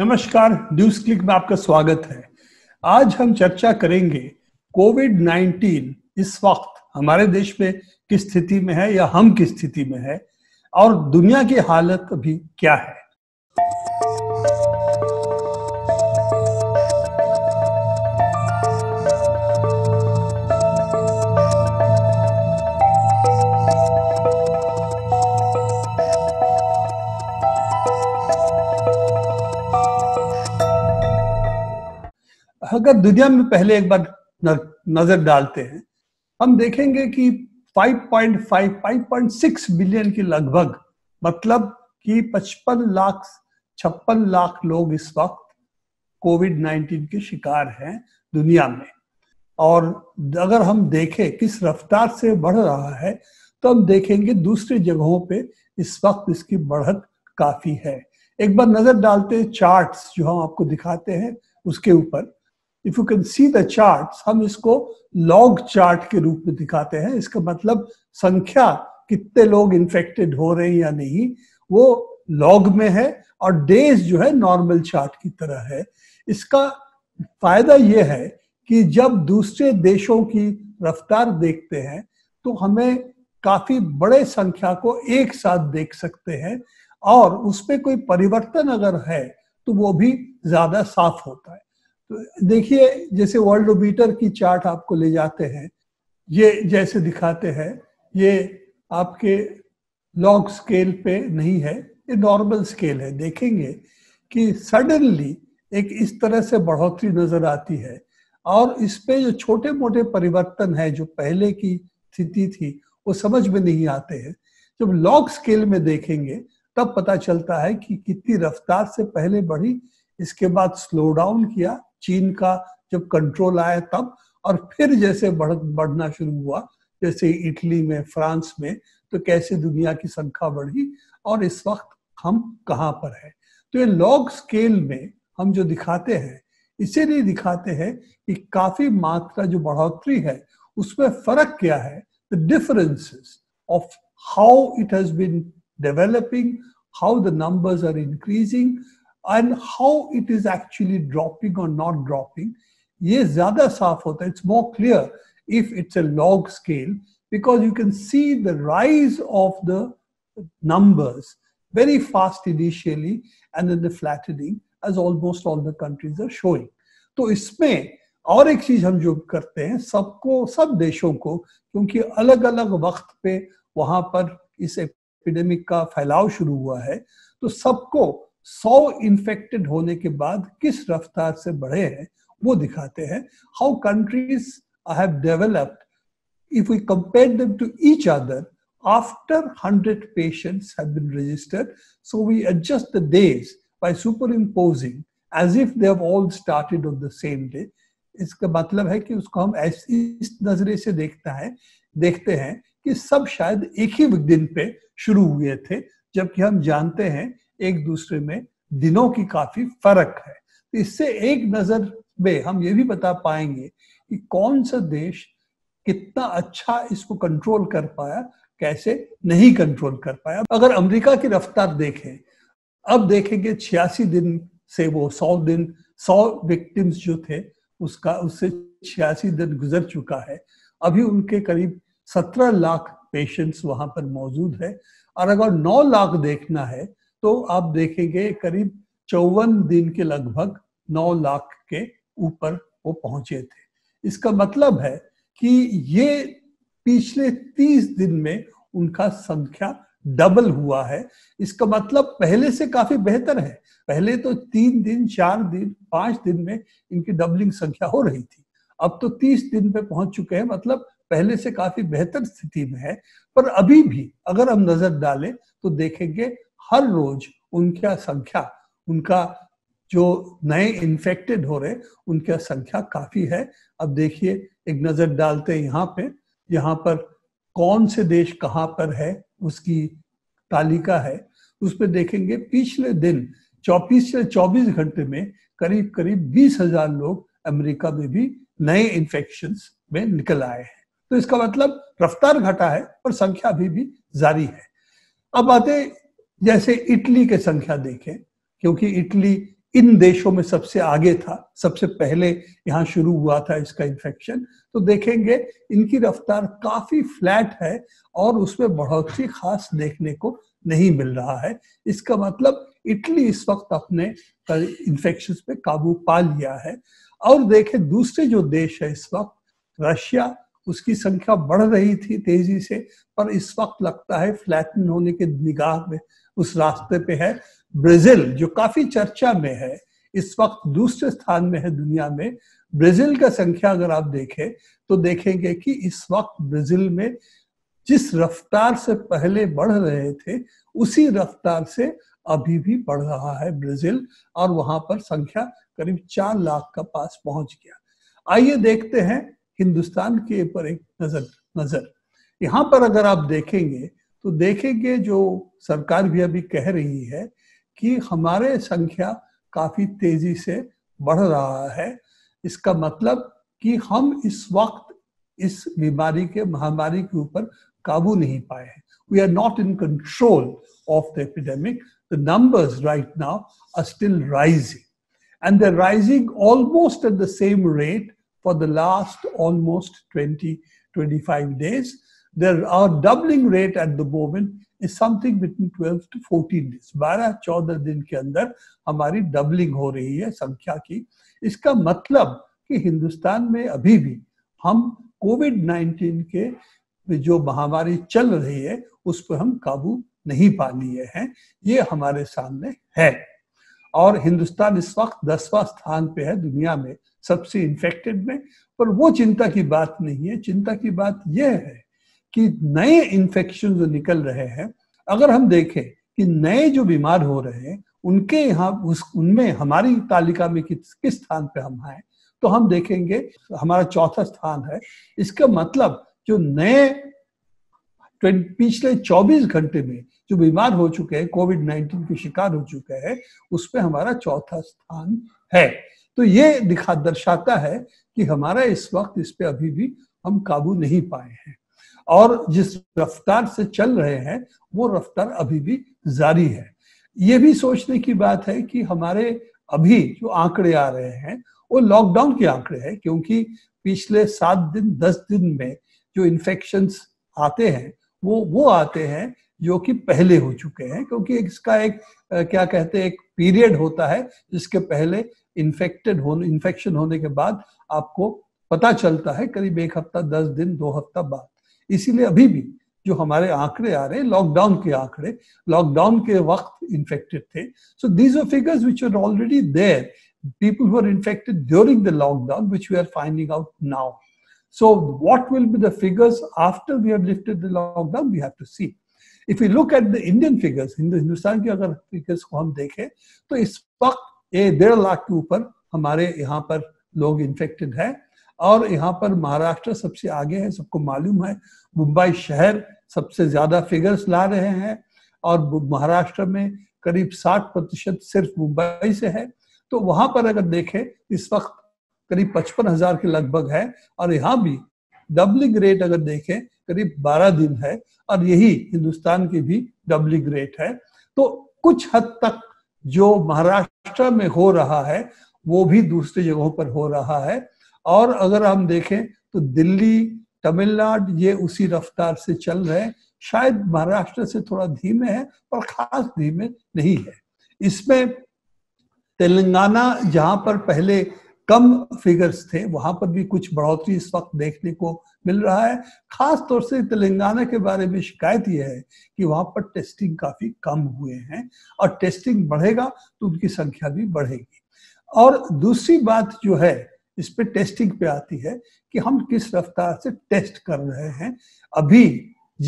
नमस्कार news click में आपका स्वागत है आज हम चर्चा करेंगे कोविड 19 इस वक्त हमारे देश में किस स्थिति में है या हम किस स्थिति में है और दुनिया की हालत अभी क्या है अगर दुनिया में पहले एक बार नजर डालते हैं हम देखेंगे कि 5.5 5.6 बिलियन की लगभग मतलब कि 55 लाख छप्पन लाख लोग इस वक्त कोविड 19 के शिकार हैं दुनिया में और अगर हम देखें किस रफ्तार से बढ़ रहा है तो हम देखेंगे दूसरी जगहों पे इस वक्त इसकी बढ़त काफी है एक बार नजर डालते हैं चार्ट्स जो हम आपको दिखाते हैं उसके ऊपर if you can see the chart हम इसको लॉग चार्ट के रूप में दिखाते हैं इसका मतलब संख्या कितने लोग इन्फेक्टेड हो रहे हैं या नहीं वो लॉग में है और डेज जो है नॉर्मल चार्ट की तरह है इसका फायदा यह है कि जब दूसरे देशों की रफ्तार देखते हैं तो हमें काफी बड़े संख्या को एक साथ देख सकते हैं और उसमें कोई परिवर्तन अगर है तो वो भी ज्यादा साफ होता है तो देखिए जैसे वर्ल्ड ओबीटर की चार्ट आपको ले जाते हैं ये जैसे दिखाते हैं ये आपके लॉन्ग स्केल पे नहीं है ये नॉर्मल स्केल है देखेंगे कि सडनली एक इस तरह से बढ़ोतरी नजर आती है और इस पे जो छोटे मोटे परिवर्तन है जो पहले की स्थिति थी वो समझ में नहीं आते हैं जब लॉग स्केल में देखेंगे तब पता चलता है कि कितनी रफ्तार से पहले बढ़ी इसके बाद स्लो डाउन किया चीन का जब कंट्रोल आया तब और फिर जैसे बढ़ बढ़ना शुरू हुआ जैसे इटली में फ्रांस में तो कैसे दुनिया की संख्या बढ़ी और इस वक्त हम कहाँ पर है तो ये लॉग स्केल में हम जो दिखाते हैं इसीलिए दिखाते हैं कि काफी मात्रा जो बढ़ोतरी है उसमें फर्क क्या है the differences of how it has been developing how the numbers are increasing and how it is actually dropping और नॉट ड्रॉपिंग ये ज्यादा साफ होता है it's more clear if it's a log scale because you can see the rise of the numbers very fast initially and then the flattening as almost all the countries are showing तो इसमें और एक चीज हम जो करते हैं सबको सब देशों को क्योंकि अलग अलग वक्त पे वहां पर इस एपिडेमिक का फैलाव शुरू हुआ है तो सबको सौ इन्फेक्टेड होने के बाद किस रफ्तार से बढ़े हैं वो दिखाते हैं how countries have developed if we compare them to each other after 100 patients have been registered. So we adjust the days by superimposing as if they have all started on the same day. इसका मतलब है कि उसको हम इस नजरे से देखता है देखते हैं कि सब शायद एक ही दिन पे शुरू हुए थे जबकि हम जानते हैं एक दूसरे में दिनों की काफी फर्क है तो इससे एक नजर में हम ये भी बता पाएंगे कि कौन सा देश कितना अच्छा इसको कंट्रोल कर पाया कैसे नहीं कंट्रोल कर पाया अगर अमेरिका की रफ्तार देखें अब देखेंगे छियासी दिन से वो सौ दिन सौ विक्टिम्स जो थे उसका उससे छियासी दिन गुजर चुका है अभी उनके करीब सत्रह लाख पेशेंट्स वहां पर मौजूद है और अगर नौ लाख देखना है तो आप देखेंगे करीब चौवन दिन के लगभग 9 लाख के ऊपर वो पहुंचे थे इसका मतलब है कि ये पिछले 30 दिन में उनका संख्या डबल हुआ है इसका मतलब पहले से काफी बेहतर है पहले तो तीन दिन चार दिन पांच दिन में इनकी डबलिंग संख्या हो रही थी अब तो तीस दिन पे पहुंच चुके हैं मतलब पहले से काफी बेहतर स्थिति में है पर अभी भी अगर हम नजर डालें तो देखेंगे हर रोज उनका संख्या उनका जो नए इन्फेक्टेड हो रहे उनका संख्या काफी है अब देखिए एक नजर डालते हैं यहाँ पे यहाँ पर कौन से देश कहाँ पर है उसकी तालिका है उस पर देखेंगे पिछले दिन 24 से 24 घंटे में करीब करीब बीस हजार लोग अमेरिका में भी नए इन्फेक्शन में निकल आए हैं तो इसका मतलब रफ्तार घटा है और संख्या अभी भी जारी है अब आते जैसे इटली के संख्या देखें क्योंकि इटली इन देशों में सबसे आगे था सबसे पहले यहाँ शुरू हुआ था इसका इन्फेक्शन तो देखेंगे इनकी रफ्तार काफी फ्लैट है और उसमें बढ़ोतरी खास देखने को नहीं मिल रहा है इसका मतलब इटली इस वक्त अपने इन्फेक्शन पे काबू पा लिया है और देखें दूसरे जो देश है इस वक्त रशिया उसकी संख्या बढ़ रही थी तेजी से पर इस वक्त लगता है फ्लैटन होने के निगाह में उस रास्ते पे है ब्राजील जो काफी चर्चा में है इस वक्त दूसरे स्थान में है दुनिया में ब्राजील का संख्या अगर आप देखें तो देखेंगे कि इस वक्त ब्राजील में जिस रफ्तार से पहले बढ़ रहे थे उसी रफ्तार से अभी भी बढ़ रहा है ब्राजील और वहां पर संख्या करीब चार लाख का पास पहुंच गया आइए देखते हैं हिंदुस्तान के ऊपर एक नजर नजर यहाँ पर अगर आप देखेंगे तो देखेंगे जो सरकार भी अभी कह रही है कि हमारे संख्या काफी तेजी से बढ़ रहा है इसका मतलब कि हम इस वक्त इस बीमारी के महामारी के ऊपर काबू नहीं पाए हैं we are not in control of the epidemic the numbers right now are still rising and the rising almost at the same rate for the last almost 20, 25 days. There, our doubling rate at the moment is something between 12 to 14 days 12 चौदह दिन के अंदर हमारी doubling हो रही है संख्या की इसका मतलब कि हिंदुस्तान में अभी भी हम कोविड 19 के जो महामारी चल रही है उस पर हम काबू नहीं पा लिए हैं ये हमारे सामने है और हिंदुस्तान इस वक्त दसवा स्थान पे है दुनिया में सबसे इन्फेक्टेड में पर वो चिंता की बात नहीं है चिंता की बात यह है कि नए इन्फेक्शन जो निकल रहे हैं अगर हम देखें कि नए जो बीमार हो रहे हैं उनके यहाँ उस उनमें हमारी तालिका में किस किस स्थान पे हम आए तो हम देखेंगे हमारा चौथा स्थान है इसका मतलब जो नए पिछले 24 घंटे में जो बीमार हो चुके हैं कोविड नाइन्टीन के शिकार हो चुके हैं उस पर हमारा चौथा स्थान है तो ये दिखा दर्शाता है कि हमारा इस वक्त इस पर अभी भी हम काबू नहीं पाए हैं और जिस रफ्तार से चल रहे हैं वो रफ्तार अभी भी जारी है ये भी सोचने की बात है कि हमारे अभी जो आंकड़े आ रहे हैं वो लॉकडाउन के आंकड़े हैं क्योंकि पिछले सात दिन दस दिन में जो इन्फेक्शंस आते हैं वो वो आते हैं जो कि पहले हो चुके हैं क्योंकि इसका एक क्या कहते हैं एक पीरियड होता है जिसके पहले इन्फेक्टेड होने इन्फेक्शन होने के बाद आपको पता चलता है करीब एक हफ्ता दस दिन दो हफ्ता बाद इसीलिए अभी भी जो हमारे आंकड़े आ रहे हैं लॉकडाउन के आंकड़े लॉकडाउन के वक्त इन्फेक्टेड थे so these are figures which are already there people who are infected during the lockdown, which we are finding out now. So, what will the the figures after we if you look at the Indian figures Hindustan की अगर figures को हम देखें तो इस वक्त ये डेढ़ लाख के ऊपर हमारे यहाँ पर लोग इन्फेक्टेड हैं और यहाँ पर महाराष्ट्र सबसे आगे है सबको मालूम है मुंबई शहर सबसे ज्यादा फिगर्स ला रहे हैं और महाराष्ट्र में करीब 60 प्रतिशत सिर्फ मुंबई से है तो वहां पर अगर देखें इस वक्त करीब पचपन हजार के लगभग है और यहाँ भी डबलिंग रेट अगर देखें करीब 12 दिन है और यही हिंदुस्तान की भी डबलिंग रेट है तो कुछ हद तक जो महाराष्ट्र में हो रहा है वो भी दूसरी जगहों पर हो रहा है और अगर हम देखें तो दिल्ली तमिलनाडु ये उसी रफ्तार से चल रहे शायद महाराष्ट्र से थोड़ा धीमे है पर खास धीमे नहीं है इसमें तेलंगाना जहां पर पहले कम फिगर्स थे वहां पर भी कुछ बढ़ोतरी इस वक्त देखने को मिल रहा है खास तौर से तेलंगाना के बारे में शिकायत यह है कि वहां पर टेस्टिंग काफी कम हुए हैं और टेस्टिंग बढ़ेगा तो उनकी संख्या भी बढ़ेगी और दूसरी बात जो है इस पे टेस्टिंग पे आती है कि हम किस रफ्तार से टेस्ट कर रहे हैं अभी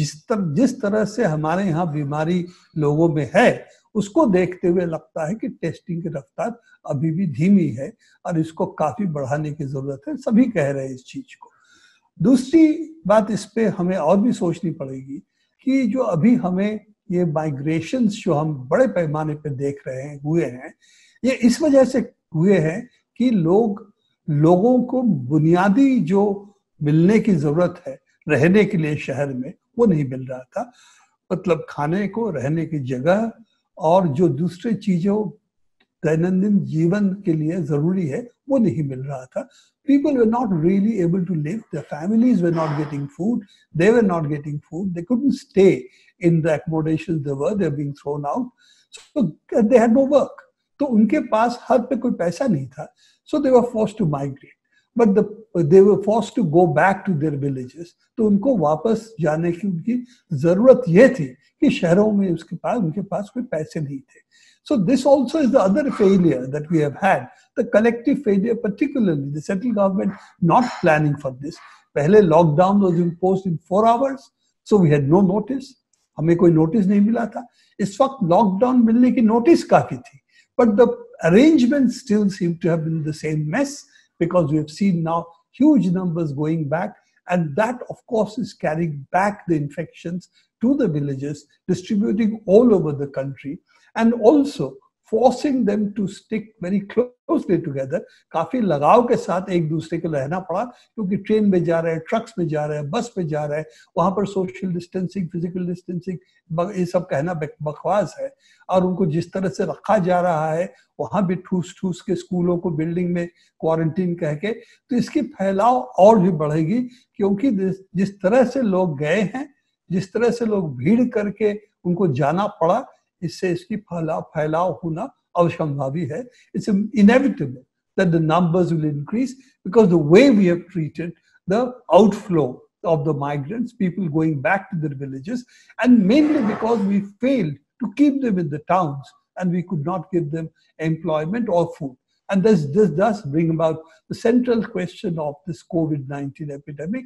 जिस तरह जिस तरह से हमारे यहाँ बीमारी लोगों में है उसको देखते हुए लगता है कि टेस्टिंग की रफ्तार अभी भी धीमी है और इसको काफी बढ़ाने की जरूरत है सभी कह रहे हैं इस चीज को दूसरी बात इस पे हमें और भी सोचनी पड़ेगी कि जो अभी हमें ये माइग्रेशन जो हम बड़े पैमाने पर देख रहे हैं हुए हैं ये इस वजह से हुए हैं कि लोग लोगों को बुनियादी जो मिलने की जरूरत है रहने के लिए शहर में वो नहीं मिल रहा था मतलब खाने को रहने की जगह और जो दूसरे चीजों दैनंदिन जीवन के लिए जरूरी है वो नहीं मिल रहा था people were not really able to leave the families were not getting food they were not getting food they could stay in the accommodation being thrown out they had no work तो उनके पास हर पे कोई पैसा नहीं था so they were force to migrate but they were force to go back to their villages तो उनको वापस जाने की उनकी जरूरत यह थी कि शहरों में उसके पास उनके पास कोई पैसे नहीं थे so this also is the other failure that we have had the collective failure particularly the central government not planning for this पहले lockdown was impose in four hours so we had no notice हमें कोई notice नहीं मिला था इस वक्त lockdown मिलने की नोटिस काफी थी but the arrangement still seem to have been the same mess because we have seen now huge numbers going back and that of course is carrying back the infections to the villages, distributing all over the country, and also forcing them to stick very closely together. काफी लगाव के साथ एक दूसरे को रहना पड़ा क्योंकि ट्रेन में जा रहे हैं ट्रक्स में जा रहे हैं बस में जा रहे हैं वहां पर सोशल डिस्टेंसिंग फिजिकल डिस्टेंसिंग ये सब कहना बकवास है और उनको जिस तरह से रखा जा रहा है वहां भी ठूस ठूस के स्कूलों को बिल्डिंग में क्वारंटीन कह के तो इसकी फैलाव और भी बढ़ेगी क्योंकि जिस तरह से लोग गए हैं जिस तरह से लोग भीड़ करके उनको जाना पड़ा इससे इसकी फैलाव फैलाव होना अवसंभावी है it's inevitable that the numbers will increase because the way we have treated the outflow of the migrants, people going back to their villages, and mainly because we failed to keep them in the towns and we could not give them employment or food. And this, this does bring about the central question of this COVID 19 epidemic.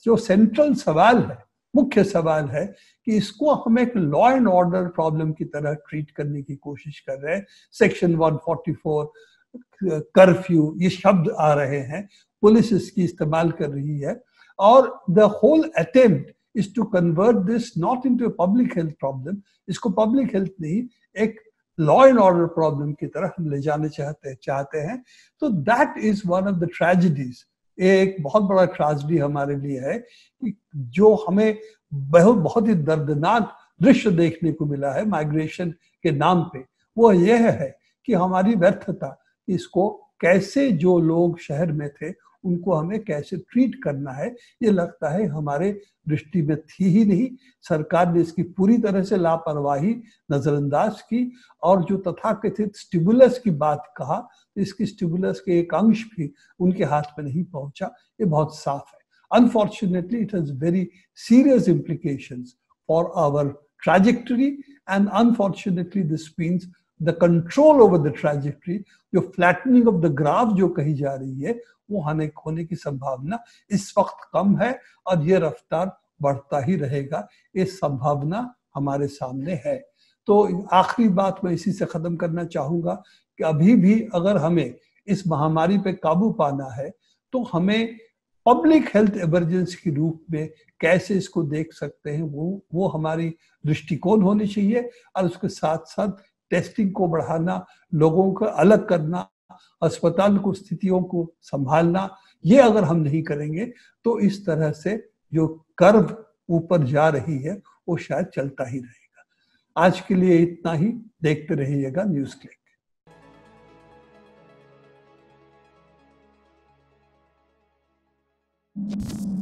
So, central sawal hai मुख्य सवाल है कि इसको हम एक law and order problem की तरह treat करने की कोशिश कर रहे हैं सेक्शन 144 कर्फ्यू ये शब्द आ रहे हैं पुलिस इसकी इस्तेमाल कर रही है और the whole attempt is to convert this not into public health problem इसको पब्लिक हेल्थ नहीं एक लॉ एंड ऑर्डर प्रॉब्लम की तरह हम ले जाने चाहते चाहते हैं तो that is one of the tragedies एक बहुत बड़ा ट्राजडी हमारे लिए है कि जो हमें बहुत बहुत ही दर्दनाक दृश्य देखने को मिला है माइग्रेशन के नाम पे वो यह है कि हमारी व्यर्थता इसको कैसे जो लोग शहर में थे उनको हमें कैसे ट्रीट करना है ये लगता है हमारे दृष्टि में थी ही नहीं सरकार ने इसकी पूरी तरह से लापरवाही नजरअंदाज की और जो तथाकथित स्टिबुलस की बात कहा तो इसकी स्टिबुलस के एक अंश भी उनके हाथ में नहीं पहुंचा ये बहुत साफ है unfortunately it has very serious implication for our trajectory and unfortunately this means the control over the trajectory जो फ्लैटनिंग ऑफ द ग्राफ जो कही जा रही है वो होने खोने की संभावना इस वक्त कम है और ये रफ्तार बढ़ता ही रहेगा ये संभावना हमारे सामने है तो आखिरी बात मैं इसी से ख़त्म करना चाहूंगा कि अभी भी अगर हमें इस महामारी पे काबू पाना है तो हमें पब्लिक हेल्थ इमरजेंसी के रूप में कैसे इसको देख सकते हैं वो वो हमारी दृष्टिकोण होनी चाहिए और उसके साथ साथ टेस्टिंग को बढ़ाना लोगों को अलग करना अस्पताल को स्थितियों को संभालना ये अगर हम नहीं करेंगे तो इस तरह से जो कर्व ऊपर जा रही है वो शायद चलता ही रहेगा आज के लिए इतना ही देखते रहिएगा न्यूज क्लिक Thank you.